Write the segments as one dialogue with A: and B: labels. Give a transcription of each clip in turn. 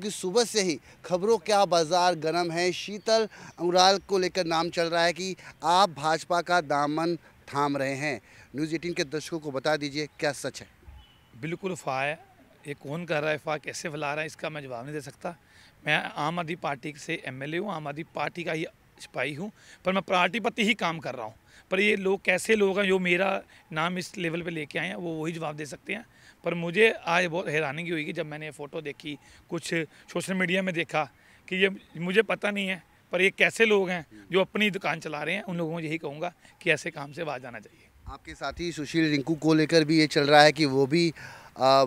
A: क्योंकि सुबह से ही खबरों का बाजार गर्म है शीतल अंगराल को लेकर नाम चल रहा है कि आप भाजपा का दामन थाम रहे हैं न्यूज़ एटीन के दर्शकों को बता दीजिए
B: क्या सच है बिल्कुल फा है ये कौन कर रहा है फा कैसे फैला रहा है इसका मैं जवाब नहीं दे सकता मैं आम आदमी पार्टी से एमएलए हूँ आम आदमी पार्टी का ही सिपाही हूँ पर मैं पार्टी पति ही काम कर रहा हूँ पर ये लोग कैसे लोग हैं जो मेरा नाम इस लेवल पे लेके आए हैं वो वही जवाब दे सकते हैं पर मुझे आज बहुत हैरानगी हुई कि जब मैंने फ़ोटो देखी कुछ सोशल मीडिया में देखा कि ये मुझे पता नहीं है पर ये कैसे लोग हैं जो अपनी दुकान चला रहे हैं उन लोगों को यही कहूँगा कि ऐसे काम से बाहर जाना चाहिए
A: आपके ही सुशील रिंकू को लेकर भी ये चल रहा है कि वो भी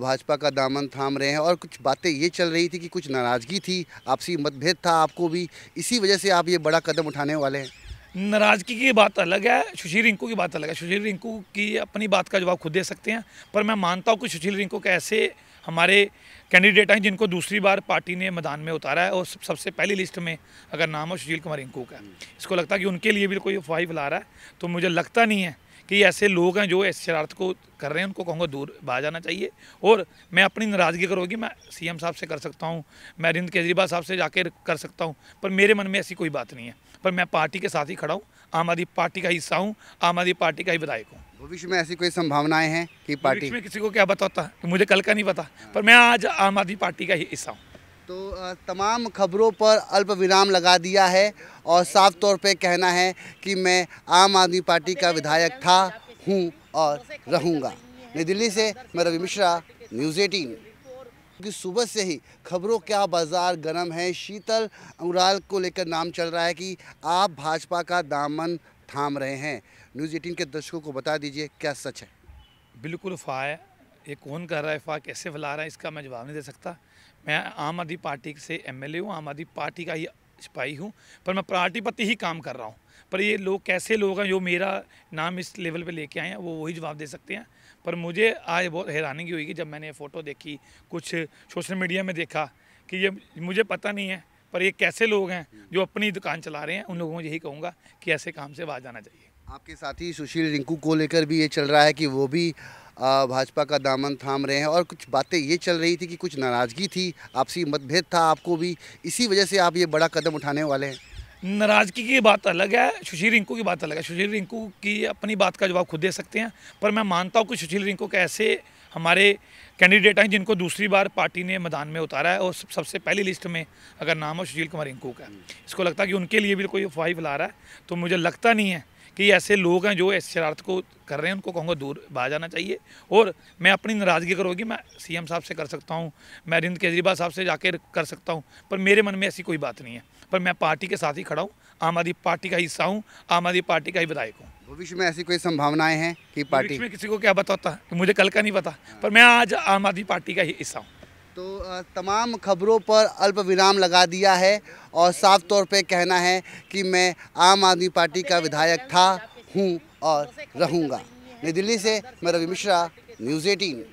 A: भाजपा का दामन थाम रहे हैं और कुछ बातें ये चल रही थी कि कुछ नाराज़गी थी आपसी मतभेद था आपको भी इसी वजह से आप ये बड़ा कदम उठाने वाले हैं
B: नाराज़गी की बात अलग है सुशील रिंकू की बात अलग है सुशील रिंकू की अपनी बात का जवाब खुद दे सकते हैं पर मैं मानता हूँ कि सुशील रिंकू के ऐसे हमारे कैंडिडेट हैं जिनको दूसरी बार पार्टी ने मैदान में उतारा है और सबसे पहली लिस्ट में अगर नाम हो सुशील कुमार रिंकू का इसको लगता है कि उनके लिए भी कोई अफवाही फैला रहा है तो मुझे लगता नहीं है कि ऐसे लोग हैं जो इस शरारत को कर रहे हैं उनको कहूँगा दूर बाहर जाना चाहिए और मैं अपनी नाराज़गी करूँगी मैं सीएम साहब से कर सकता हूँ मैं अरविंद केजरीवाल साहब से जाकर कर सकता हूँ पर मेरे मन में ऐसी कोई बात नहीं है पर मैं पार्टी के साथ ही खड़ा हूँ आम आदमी पार्टी का हिस्सा हूँ आम आदमी पार्टी का ही विधायक हूँ
A: भविष्य में ऐसी कोई संभावनाएं हैं
B: कि पार्टी में किसी को क्या बताता है मुझे कल का नहीं पता पर मैं आज आम आदमी पार्टी का ही हिस्सा हूँ
A: तो तमाम खबरों पर अल्प विराम लगा दिया है और साफ तौर पे कहना है कि मैं आम आदमी पार्टी का विधायक था हूँ और रहूँगा नई दिल्ली से मैं रवि मिश्रा न्यूज़ एटीन क्योंकि सुबह से ही खबरों का बाज़ार गर्म है शीतल अंगुराल को लेकर नाम चल रहा है कि आप भाजपा का दामन थाम रहे हैं न्यूज़ एटीन के दर्शकों को बता दीजिए क्या सच है
B: बिल्कुल फाया ये कौन कर रहा है अफवाह कैसे फैला रहा है इसका मैं जवाब नहीं दे सकता मैं आम आदमी पार्टी से एम एल हूँ आम आदमी पार्टी का ही सिपाही हूँ पर मैं पार्टी पति ही काम कर रहा हूँ पर ये लोग कैसे लोग हैं जो मेरा नाम इस लेवल पे लेके आए हैं वो वही जवाब दे सकते हैं पर मुझे आज बहुत हैरानी की हुई कि जब मैंने ये फ़ोटो देखी कुछ सोशल मीडिया में देखा कि ये मुझे पता नहीं है पर ये कैसे लोग हैं जो अपनी दुकान चला रहे हैं उन लोगों को यही कहूँगा कि ऐसे काम से बाहर जाना चाहिए
A: आपके साथी सुशील रिंकू को लेकर भी ये चल रहा है कि वो भी भाजपा का दामन थाम रहे हैं और कुछ बातें ये चल रही थी कि कुछ नाराज़गी थी आपसी मतभेद था आपको भी इसी वजह से आप ये बड़ा कदम उठाने वाले हैं
B: नाराज़गी की बात अलग है सुशील रिंकू की बात अलग है सुशील रिंकू की अपनी बात का जवाब खुद दे सकते हैं पर मैं मानता हूँ कि सुशील रिंकू के ऐसे हमारे कैंडिडेट हैं जिनको दूसरी बार पार्टी ने मैदान में उतारा है और सबसे पहली लिस्ट में अगर नाम हो सुशील कुमार रिंकू का इसको लगता है कि उनके लिए भी कोई अफवाही फैला रहा है तो मुझे लगता नहीं है कि ऐसे लोग हैं जो इस शरारत को कर रहे हैं उनको कहूँगा दूर बाहर जाना चाहिए और मैं अपनी नाराज़गी करूँगी मैं सीएम साहब से कर सकता हूँ मैं अरविंद केजरीवाल साहब से जाकर कर सकता हूँ पर मेरे मन में ऐसी कोई बात नहीं है पर मैं पार्टी के साथ ही खड़ा हूँ आम आदमी पार्टी का हिस्सा हूँ आम आदमी पार्टी का ही विधायक हूँ
A: भविष्य में ऐसी कोई संभावनाएँ हैं कि पार्टी में
B: किसी को क्या बताता है तो मुझे कल का नहीं पता पर मैं आज आम आदमी पार्टी का ही हिस्सा हूँ
A: तो तमाम खबरों पर अल्प विराम लगा दिया है और साफ तौर पे कहना है कि मैं आम आदमी पार्टी का विधायक था हूँ और रहूँगा नई दिल्ली से मैं रवि मिश्रा न्यूज़ एटीन